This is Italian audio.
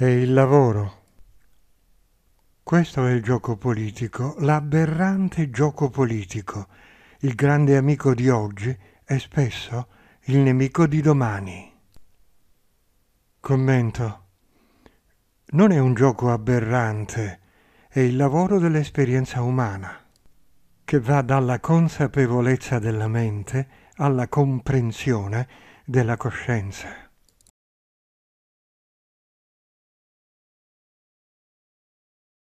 e il lavoro. Questo è il gioco politico, l'aberrante gioco politico. Il grande amico di oggi è spesso il nemico di domani. Commento. Non è un gioco aberrante, è il lavoro dell'esperienza umana, che va dalla consapevolezza della mente alla comprensione della coscienza.